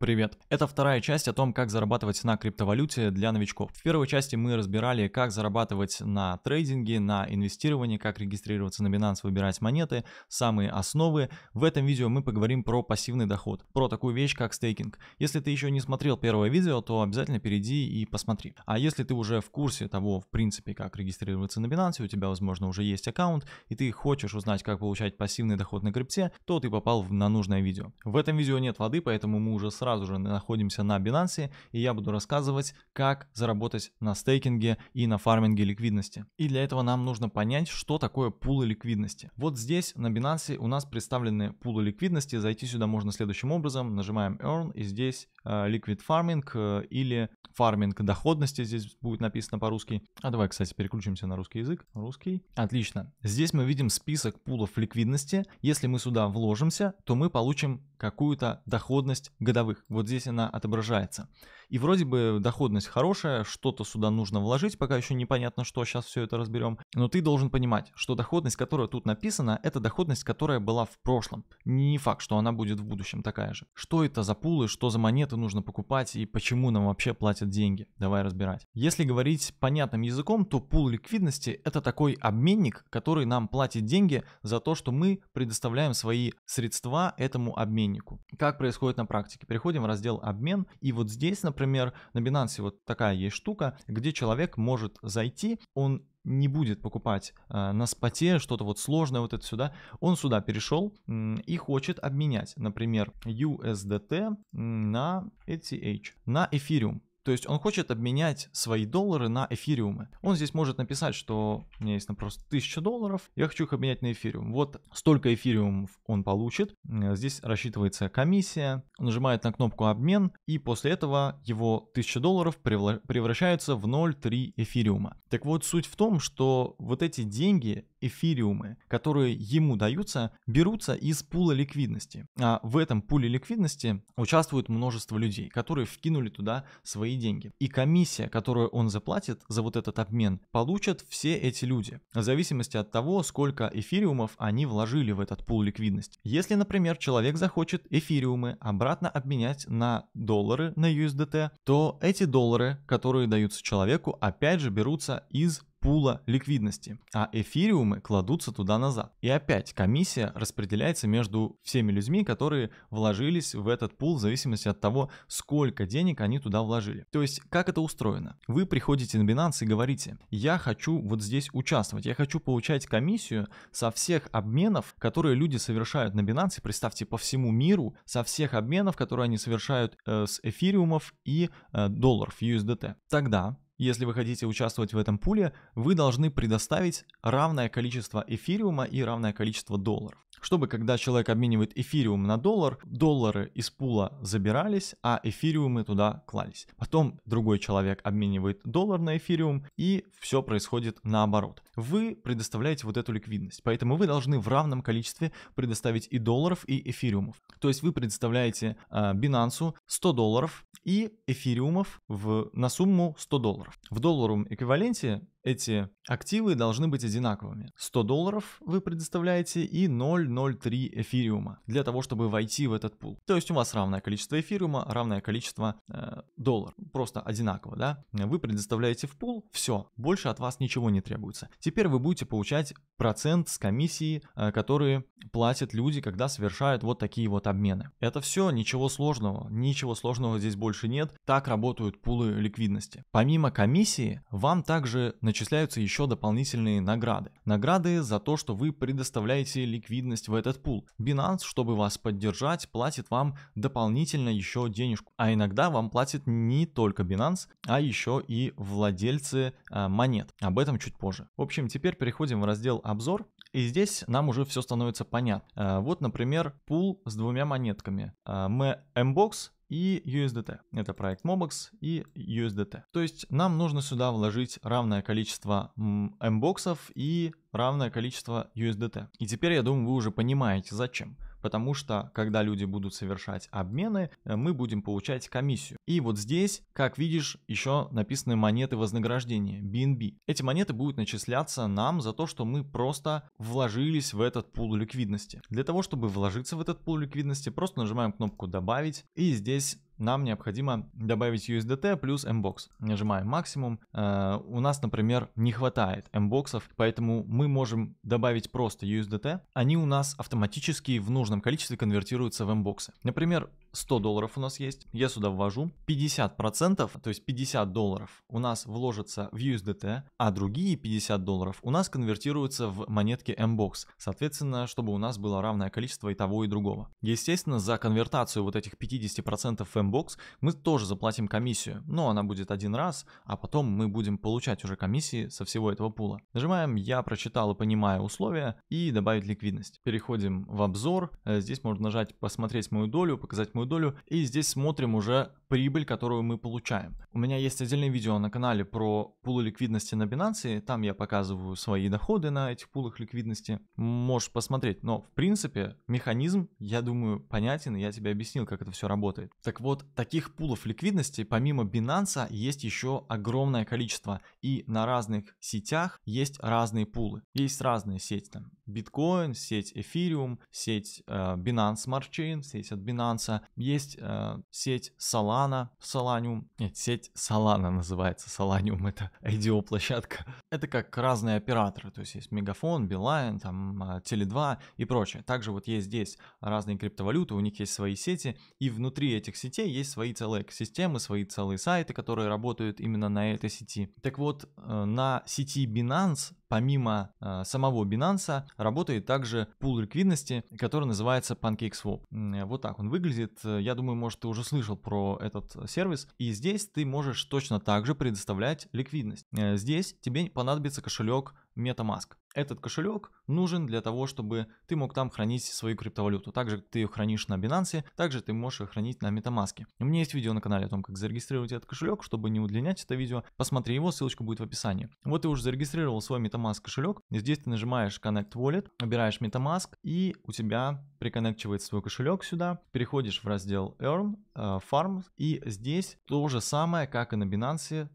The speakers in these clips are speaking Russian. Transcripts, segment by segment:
Привет! Это вторая часть о том, как зарабатывать на криптовалюте для новичков. В первой части мы разбирали, как зарабатывать на трейдинге, на инвестировании, как регистрироваться на Binance, выбирать монеты, самые основы. В этом видео мы поговорим про пассивный доход, про такую вещь, как стейкинг. Если ты еще не смотрел первое видео, то обязательно перейди и посмотри. А если ты уже в курсе того, в принципе, как регистрироваться на Binance, у тебя, возможно, уже есть аккаунт, и ты хочешь узнать, как получать пассивный доход на крипте, то ты попал на нужное видео. В этом видео нет воды, поэтому мы уже сразу сразу же находимся на Binance, и я буду рассказывать, как заработать на стейкинге и на фарминге ликвидности. И для этого нам нужно понять, что такое пулы ликвидности. Вот здесь на Binance у нас представлены пулы ликвидности, зайти сюда можно следующим образом, нажимаем Earn, и здесь э, Liquid Farming э, или фарминг доходности здесь будет написано по-русски. А давай, кстати, переключимся на русский язык. Русский. Отлично. Здесь мы видим список пулов ликвидности. Если мы сюда вложимся, то мы получим какую-то доходность годовых. Вот здесь она отображается. И вроде бы доходность хорошая, что-то сюда нужно вложить, пока еще непонятно что, сейчас все это разберем. Но ты должен понимать, что доходность, которая тут написана, это доходность, которая была в прошлом. Не факт, что она будет в будущем такая же. Что это за пулы, что за монеты нужно покупать и почему нам вообще платят деньги? Давай разбирать. Если говорить понятным языком, то пул ликвидности это такой обменник, который нам платит деньги за то, что мы предоставляем свои средства этому обменнику. Как происходит на практике? Переходим в раздел обмен и вот здесь, например, например, на Binance вот такая есть штука, где человек может зайти, он не будет покупать э, на споте что-то вот сложное, вот это сюда, он сюда перешел э, и хочет обменять, например, USDT на ETH, на эфириум. То есть он хочет обменять свои доллары на эфириумы. Он здесь может написать, что у меня есть, например, ну, 1000 долларов, я хочу их обменять на эфириум. Вот столько эфириумов он получит. Э, здесь рассчитывается комиссия. Он нажимает на кнопку «Обмен», и после этого его 1000 долларов превращаются в 0,3 эфириума. Так вот, суть в том, что вот эти деньги эфириумы, которые ему даются, берутся из пула ликвидности. А в этом пуле ликвидности участвует множество людей, которые вкинули туда свои деньги. И комиссия, которую он заплатит за вот этот обмен, получат все эти люди, в зависимости от того, сколько эфириумов они вложили в этот пул ликвидности. Если, например, человек захочет эфириумы обратно обменять на доллары, на USDT, то эти доллары, которые даются человеку, опять же берутся из пула ликвидности, а эфириумы кладутся туда назад. И опять комиссия распределяется между всеми людьми, которые вложились в этот пул в зависимости от того, сколько денег они туда вложили. То есть, как это устроено? Вы приходите на Binance и говорите, я хочу вот здесь участвовать, я хочу получать комиссию со всех обменов, которые люди совершают на Binance, представьте, по всему миру, со всех обменов, которые они совершают э, с эфириумов и э, долларов, USDT. Тогда если вы хотите участвовать в этом пуле, вы должны предоставить равное количество эфириума и равное количество долларов чтобы когда человек обменивает эфириум на доллар, доллары из пула забирались, а эфириумы туда клались. Потом другой человек обменивает доллар на эфириум, и все происходит наоборот. Вы предоставляете вот эту ликвидность, поэтому вы должны в равном количестве предоставить и долларов, и эфириумов. То есть вы предоставляете э, Binance 100 долларов и эфириумов в, на сумму 100 долларов. В долларовом эквиваленте эти активы должны быть одинаковыми. 100 долларов вы предоставляете и 0,03 эфириума для того, чтобы войти в этот пул. То есть у вас равное количество эфириума, равное количество э, долларов. Просто одинаково, да? Вы предоставляете в пул, все, больше от вас ничего не требуется. Теперь вы будете получать процент с комиссии, э, которые платят люди, когда совершают вот такие вот обмены. Это все, ничего сложного, ничего сложного здесь больше нет. Так работают пулы ликвидности. Помимо комиссии, вам также начинают зачисляются еще дополнительные награды. Награды за то, что вы предоставляете ликвидность в этот пул. Binance, чтобы вас поддержать, платит вам дополнительно еще денежку. А иногда вам платит не только Binance, а еще и владельцы э, монет. Об этом чуть позже. В общем, теперь переходим в раздел обзор. И здесь нам уже все становится понятно. Э, вот, например, пул с двумя монетками. Э, MBOX и USDT. Это проект Mobox и USDT. То есть нам нужно сюда вложить равное количество MBOX и равное количество USDT. И теперь, я думаю, вы уже понимаете, зачем потому что когда люди будут совершать обмены, э, мы будем получать комиссию. И вот здесь, как видишь, еще написаны монеты вознаграждения, BNB. Эти монеты будут начисляться нам за то, что мы просто вложились в этот пул ликвидности. Для того, чтобы вложиться в этот пул ликвидности, просто нажимаем кнопку «Добавить» и здесь нам необходимо добавить USDT плюс MBOX. Нажимаем максимум. Э, у нас, например, не хватает MBOX, поэтому мы можем добавить просто USDT. Они у нас автоматически в нужном количестве конвертируются в MBOX. Например, 100 долларов у нас есть. Я сюда ввожу 50%, то есть 50 долларов у нас вложится в USDT, а другие 50 долларов у нас конвертируются в монетки MBOX. Соответственно, чтобы у нас было равное количество и того, и другого. Естественно, за конвертацию вот этих 50% в Sandbox, мы тоже заплатим комиссию, но она будет один раз, а потом мы будем получать уже комиссии со всего этого пула. Нажимаем «Я прочитал и понимаю условия» и «Добавить ликвидность». Переходим в обзор, э, здесь можно нажать «Посмотреть мою долю», «Показать мою долю» и здесь смотрим уже прибыль, которую мы получаем. У меня есть отдельное видео на канале про пулы ликвидности на Binance, там я показываю свои доходы на этих пулах ликвидности, можешь посмотреть, но в принципе механизм, я думаю, понятен, я тебе объяснил, как это все работает. Так вот, вот таких пулов ликвидности помимо Binance есть еще огромное количество. И на разных сетях есть разные пулы. Есть разные сети там. Биткоин, сеть Ethereum, сеть э, Binance Smart Chain, сеть от Binance. Есть э, сеть Solana, Solanium. Нет, сеть Solana называется. Solanium это IDO-площадка. Это как разные операторы. То есть есть Мегафон, Билайн, там э, Теле2 и прочее. Также вот есть здесь разные криптовалюты, у них есть свои сети. И внутри этих сетей есть свои целые экосистемы, свои целые сайты, которые работают именно на этой сети. Так вот, э, на сети Binance помимо э, самого Binance работает также пул ликвидности, который называется PancakeSwap. Э, вот так он выглядит. Я думаю, может, ты уже слышал про этот сервис. И здесь ты можешь точно так же предоставлять ликвидность. Здесь тебе понадобится кошелек MetaMask. Этот кошелек нужен для того, чтобы ты мог там хранить свою криптовалюту. Также ты ее хранишь на Binance, также ты можешь ее хранить на MetaMask. У меня есть видео на канале о том, как зарегистрировать этот кошелек, чтобы не удлинять это видео. Посмотри его, ссылочка будет в описании. Вот ты уже зарегистрировал свой MetaMask кошелек. Здесь ты нажимаешь Connect Wallet, выбираешь MetaMask и у тебя приконнекчивает свой кошелек сюда. Переходишь в раздел Earn, э, Farm и здесь то же самое, как и на Binance,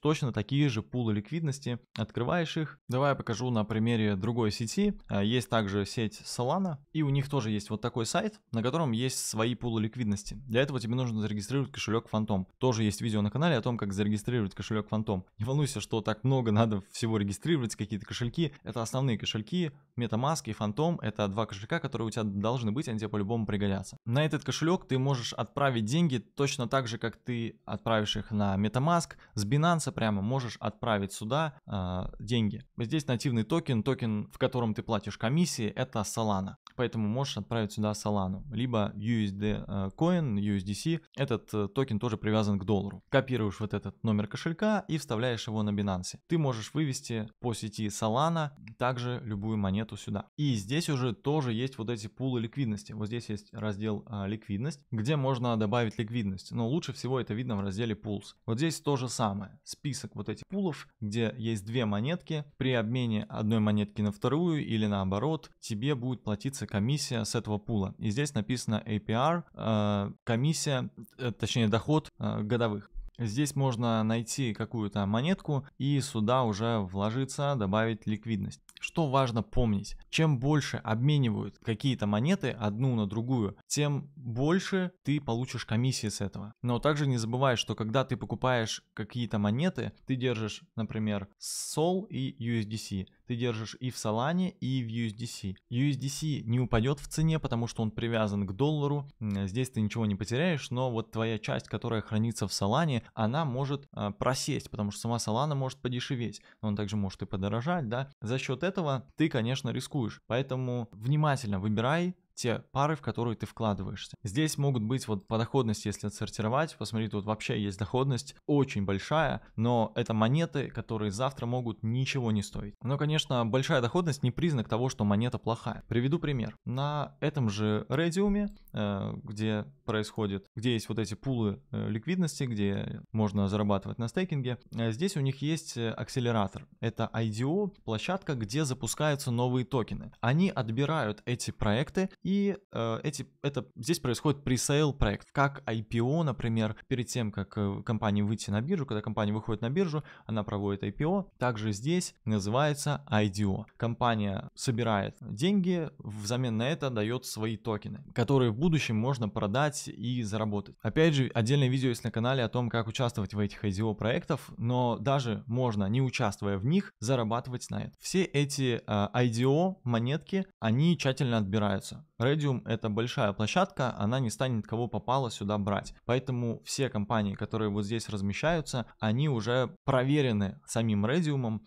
точно такие же пулы ликвидности. Открываешь их. Давай я покажу на примере другой сети. А, есть также сеть Solana, и у них тоже есть вот такой сайт, на котором есть свои пулы ликвидности. Для этого тебе нужно зарегистрировать кошелек Фантом. Тоже есть видео на канале о том, как зарегистрировать кошелек Фантом. Не волнуйся, что так много надо всего регистрировать, какие-то кошельки. Это основные кошельки, MetaMask и Фантом. Это два кошелька, которые у тебя должны быть, они тебе по-любому пригодятся. На этот кошелек ты можешь отправить деньги точно так же, как ты отправишь их на MetaMask, с Binance Binance прямо можешь отправить сюда э, деньги. Здесь нативный токен, токен, в котором ты платишь комиссии, это Solana. Поэтому можешь отправить сюда Solana. Либо USD э, Coin, USDC. Этот э, токен тоже привязан к доллару. Копируешь вот этот номер кошелька и вставляешь его на Binance. Ты можешь вывести по сети Solana также любую монету сюда. И здесь уже тоже есть вот эти пулы ликвидности. Вот здесь есть раздел э, ликвидность, где можно добавить ликвидность. Но лучше всего это видно в разделе Pools. Вот здесь то же самое список вот этих пулов, где есть две монетки. При обмене одной монетки на вторую или наоборот, тебе будет платиться комиссия с этого пула. И здесь написано APR, э, комиссия, э, точнее доход э, годовых. Здесь можно найти какую-то монетку и сюда уже вложиться, добавить ликвидность. Что важно помнить, чем больше обменивают какие-то монеты одну на другую, тем больше ты получишь комиссии с этого. Но также не забывай, что когда ты покупаешь какие-то монеты, ты держишь, например, SOL и USDC, ты держишь и в Solana, и в USDC. USDC не упадет в цене, потому что он привязан к доллару, здесь ты ничего не потеряешь, но вот твоя часть, которая хранится в Solana, она может а, просесть, потому что сама Solana может подешеветь, но он также может и подорожать, да, за счет этого этого ты, конечно, рискуешь. Поэтому внимательно выбирай, те пары, в которые ты вкладываешься. Здесь могут быть вот по доходности, если отсортировать, посмотри, тут вообще есть доходность очень большая, но это монеты, которые завтра могут ничего не стоить. Но, конечно, большая доходность не признак того, что монета плохая. Приведу пример. На этом же Радиуме, э, где происходит, где есть вот эти пулы э, ликвидности, где можно зарабатывать на стейкинге, э, здесь у них есть акселератор. Это IDO, площадка, где запускаются новые токены. Они отбирают эти проекты и и э, эти, это, здесь происходит пресейл проект, как IPO, например, перед тем, как э, компания выйти на биржу, когда компания выходит на биржу, она проводит IPO, также здесь называется IDO. Компания собирает деньги, взамен на это дает свои токены, которые в будущем можно продать и заработать. Опять же, отдельное видео есть на канале о том, как участвовать в этих IDO проектов, но даже можно, не участвуя в них, зарабатывать на это. Все эти э, IDO монетки, они тщательно отбираются Radium это большая площадка, она не станет кого попало сюда брать. Поэтому все компании, которые вот здесь размещаются, они уже проверены самим Radium,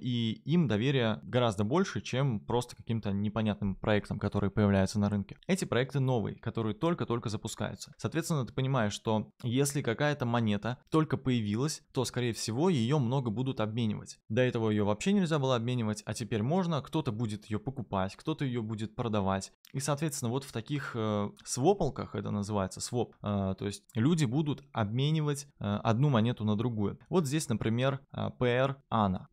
и им доверие гораздо больше, чем просто каким-то непонятным проектам, которые появляются на рынке. Эти проекты новые, которые только-только запускаются. Соответственно, ты понимаешь, что если какая-то монета только появилась, то, скорее всего, ее много будут обменивать. До этого ее вообще нельзя было обменивать, а теперь можно, кто-то будет ее покупать, кто-то ее будет продавать. И, соответственно, соответственно, вот в таких э, свополках, это называется своп, э, то есть люди будут обменивать э, одну монету на другую. Вот здесь, например, э, PR ANA.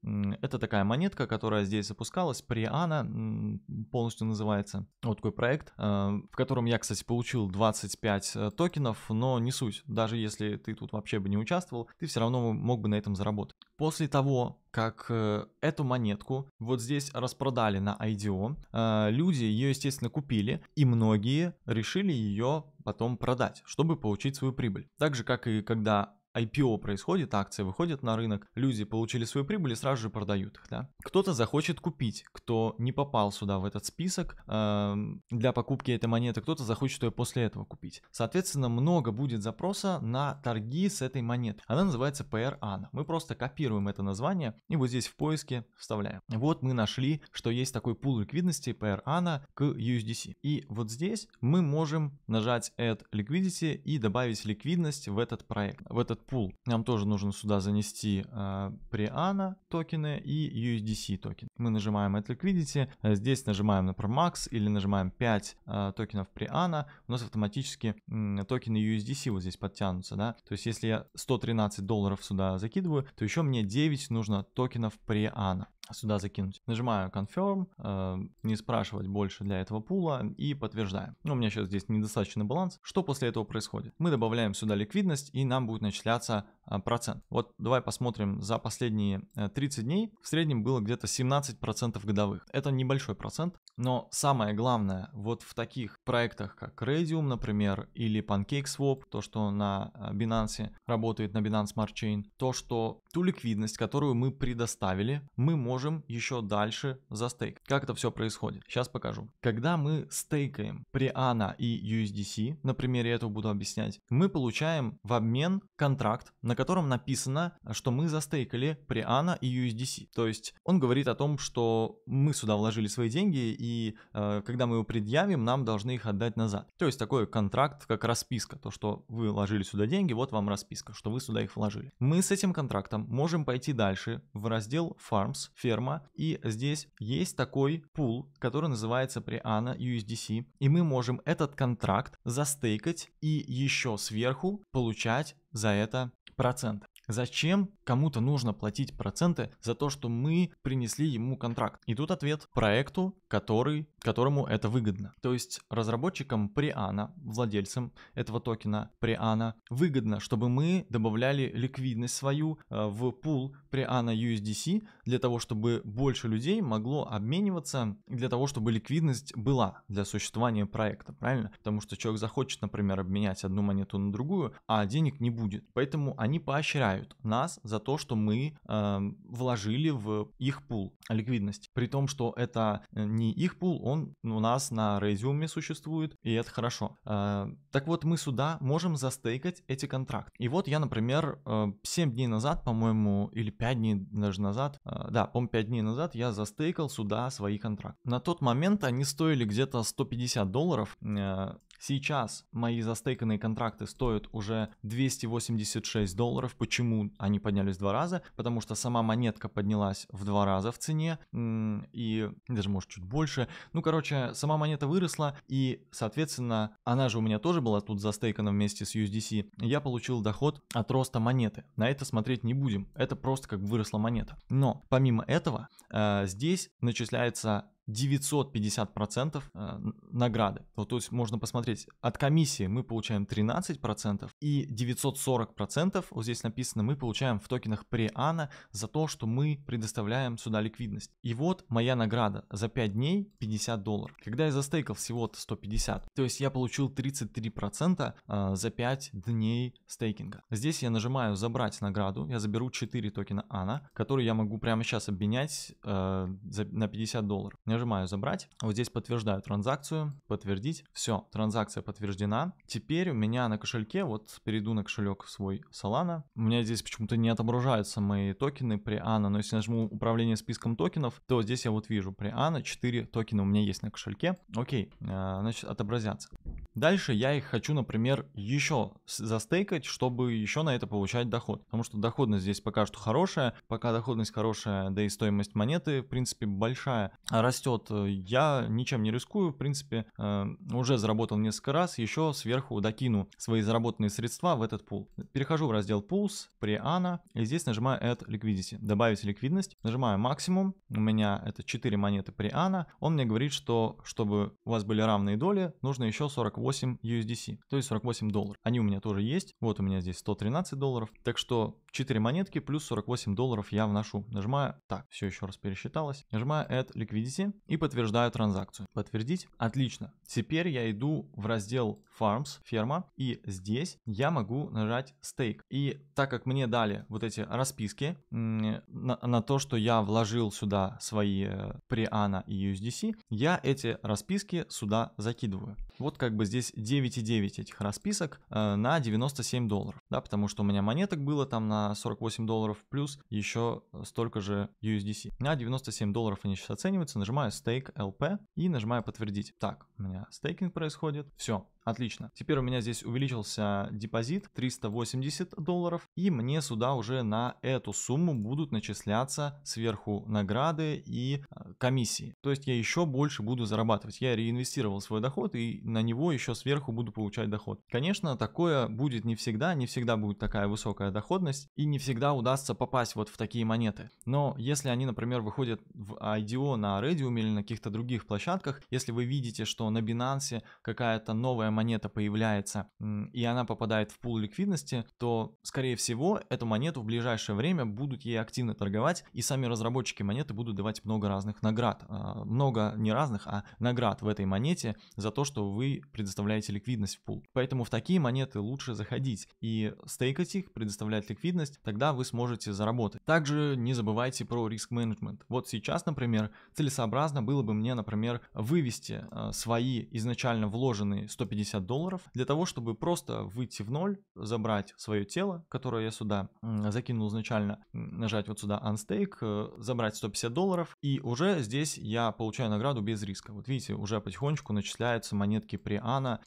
Это такая монетка, которая здесь запускалась, при ANA полностью называется. Вот такой проект, э, в котором я, кстати, получил 25 э, токенов, но не суть. Даже если ты тут вообще бы не участвовал, ты все равно мог бы на этом заработать. После того, как э, эту монетку вот здесь распродали на IDO. Э, люди ее, естественно, купили, и многие решили ее потом продать, чтобы получить свою прибыль. Так же, как и когда IPO происходит, акция выходит на рынок, люди получили свою прибыль и сразу же продают их, да. Кто-то захочет купить, кто не попал сюда в этот список э, для покупки этой монеты, кто-то захочет ее после этого купить. Соответственно, много будет запроса на торги с этой монетой. Она называется PR ANA. Мы просто копируем это название и вот здесь в поиске вставляем. Вот мы нашли, что есть такой пул ликвидности PR ANA к USDC. И вот здесь мы можем нажать Add Liquidity и добавить ликвидность в этот проект, в этот пул. Нам тоже нужно сюда занести э, а, Priana токены и USDC токен. Мы нажимаем Add Liquidity, а, здесь нажимаем, например, Max или нажимаем 5 э, а, токенов Priana, у нас автоматически э, токены USDC вот здесь подтянутся, да. То есть если я 113 долларов сюда закидываю, то еще мне 9 нужно токенов Priana сюда закинуть. Нажимаю Confirm, эм, не спрашивать больше для этого пула и подтверждаем. Ну, у меня сейчас здесь недостаточно баланс. Что после этого происходит? Мы добавляем сюда ликвидность и нам будет начисляться а, процент. Вот давай посмотрим за последние 30 э, дней. В среднем было где-то 17 процентов годовых. Это небольшой процент, но самое главное вот в таких проектах, как Radium, например, или PancakeSwap, то, что на э, Binance работает на Binance Smart Chain, то, что ту ликвидность, которую мы предоставили, мы можем еще дальше застейк. Как это все происходит? Сейчас покажу. Когда мы стейкаем при ANA и USDC, на примере этого буду объяснять, мы получаем в обмен контракт, на на котором написано, что мы застейкали Приана и USDC. То есть он говорит о том, что мы сюда вложили свои деньги, и э, когда мы его предъявим, нам должны их отдать назад. То есть такой контракт, как расписка, то, что вы вложили сюда деньги, вот вам расписка, что вы сюда их вложили. Мы с этим контрактом можем пойти дальше в раздел Farms, ферма, и здесь есть такой пул, который называется приана USDC, и мы можем этот контракт застейкать и еще сверху получать за это процентов. Зачем кому-то нужно платить проценты за то, что мы принесли ему контракт? И тут ответ проекту, который, которому это выгодно. То есть разработчикам Приана, владельцам этого токена Приана, выгодно, чтобы мы добавляли ликвидность свою э, в пул Приана USDC для того, чтобы больше людей могло обмениваться, для того, чтобы ликвидность была для существования проекта, правильно? Потому что человек захочет, например, обменять одну монету на другую, а денег не будет. Поэтому они поощряют прощают нас за то, что мы э, вложили в их пул ликвидность. При том, что это э, не их пул, он у нас на резюме существует, и это хорошо. Э, так вот, мы сюда можем застейкать эти контракты. И вот я, например, э, эм, 7 дней назад, по-моему, или 5 дней даже назад, э, да, по-моему, 5 дней назад я застейкал сюда свои контракты. На тот момент они стоили где-то 150 долларов, э, Сейчас мои застейканные контракты стоят уже 286 долларов. Почему они поднялись в два раза? Потому что сама монетка поднялась в два раза в цене и даже может чуть больше. Ну, короче, сама монета выросла и, соответственно, она же у меня тоже была тут застейкана вместе с USDC. Я получил доход от роста монеты. На это смотреть не будем. Это просто как выросла монета. Но помимо этого э, здесь начисляется 950% э, награды. Вот, то есть можно посмотреть, от комиссии мы получаем 13% и 940%, вот здесь написано, мы получаем в токенах преана за то, что мы предоставляем сюда ликвидность. И вот моя награда за 5 дней 50 долларов. Когда я застейкал всего-то 150, то есть я получил 33% э, за 5 дней стейкинга. Здесь я нажимаю забрать награду, я заберу 4 токена Ana, которые я могу прямо сейчас обменять э, на 50 долларов. Нажимаю забрать. Вот здесь подтверждаю транзакцию. Подтвердить. Все, транзакция подтверждена. Теперь у меня на кошельке, вот перейду на кошелек свой Solana. У меня здесь почему-то не отображаются мои токены при Ana, но если нажму управление списком токенов, то здесь я вот вижу при Ana 4 токена у меня есть на кошельке. Окей, а, значит отобразятся. Дальше я их хочу, например, еще застейкать, чтобы еще на это получать доход. Потому что доходность здесь пока что хорошая. Пока доходность хорошая, да и стоимость монеты, в принципе, большая. А Растет растет. Э, я ничем не рискую, в принципе, э, уже заработал несколько раз, еще сверху докину свои заработанные средства в этот пул. Перехожу в раздел Pools, при Ana, и здесь нажимаю Add Liquidity, добавить ликвидность, нажимаю максимум, у меня это 4 монеты при Ana, он мне говорит, что чтобы у вас были равные доли, нужно еще 48 USDC, то есть 48 долларов. Они у меня тоже есть, вот у меня здесь 113 долларов, так что 4 монетки плюс 48 долларов я вношу. Нажимаю, так, все еще раз пересчиталось, нажимаю Add Liquidity, и подтверждаю транзакцию. Подтвердить? Отлично. Теперь я иду в раздел Farms, ферма, и здесь я могу нажать Stake. И так как мне дали вот эти расписки на, на то, что я вложил сюда свои Priana э, и USDC, я эти расписки сюда закидываю. Вот как бы здесь 9,9 этих расписок э, на 97 долларов, да, потому что у меня монеток было там на 48 долларов плюс еще столько же USDC. На 97 долларов они сейчас оцениваются, нажимаю стейк LP и нажимаю подтвердить. Так, у меня стейкинг происходит, все, Отлично. Теперь у меня здесь увеличился депозит 380 долларов. И мне сюда уже на эту сумму будут начисляться сверху награды и э, комиссии. То есть я еще больше буду зарабатывать. Я реинвестировал свой доход и на него еще сверху буду получать доход. Конечно, такое будет не всегда, не всегда будет такая высокая доходность и не всегда удастся попасть вот в такие монеты. Но если они, например, выходят в IDO на Redium или на каких-то других площадках, если вы видите, что на Binance какая-то новая монета появляется и она попадает в пул ликвидности, то, скорее всего, эту монету в ближайшее время будут ей активно торговать и сами разработчики монеты будут давать много разных наград. А, много не разных, а наград в этой монете за то, что вы предоставляете ликвидность в пул. Поэтому в такие монеты лучше заходить и стейкать их, предоставлять ликвидность, тогда вы сможете заработать. Также не забывайте про риск-менеджмент. Вот сейчас, например, целесообразно было бы мне, например, вывести э, свои изначально вложенные 150 долларов для того, чтобы просто выйти в ноль, забрать свое тело, которое я сюда закинул изначально, нажать вот сюда Unstake, э, забрать 150 долларов и уже здесь я получаю награду без риска. Вот видите, уже потихонечку начисляются монеты монетки Приана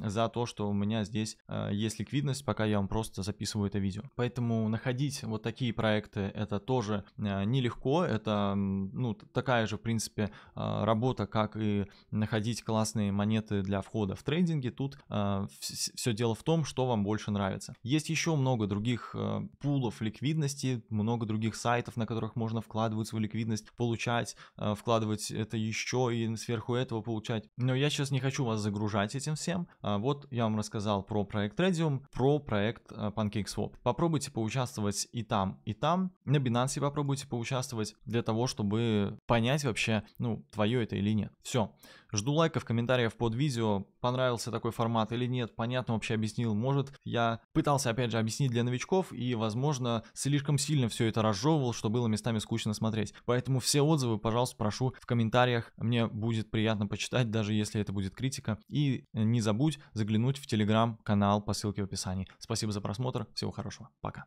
за то, что у меня здесь э, есть ликвидность, пока я вам просто записываю это видео. Поэтому находить вот такие проекты, это тоже э, нелегко, это ну, такая же, в принципе, э, работа, как и находить классные монеты для входа в трейдинге. Тут все дело в том, что вам больше нравится. Есть еще много других пулов ликвидности, много других сайтов, на которых можно вкладывать свою ликвидность, получать, вкладывать это еще и сверху этого получать. Но я сейчас не хочу вас загружать этим всем. А, вот я вам рассказал про проект Redium, про проект э, PancakeSwap. Попробуйте поучаствовать и там, и там. На Binance попробуйте поучаствовать для того, чтобы понять вообще, ну, твое это или нет. Все. Жду лайков, комментариев под видео, понравился такой формат или нет, понятно вообще объяснил, может. Я пытался, опять же, объяснить для новичков и, возможно, слишком сильно все это разжевывал, что было местами скучно смотреть. Поэтому все отзывы, пожалуйста, прошу в комментариях, мне будет приятно почитать, даже если это будет критика. И не забудь заглянуть в телеграм-канал по ссылке в описании. Спасибо за просмотр, всего хорошего, пока.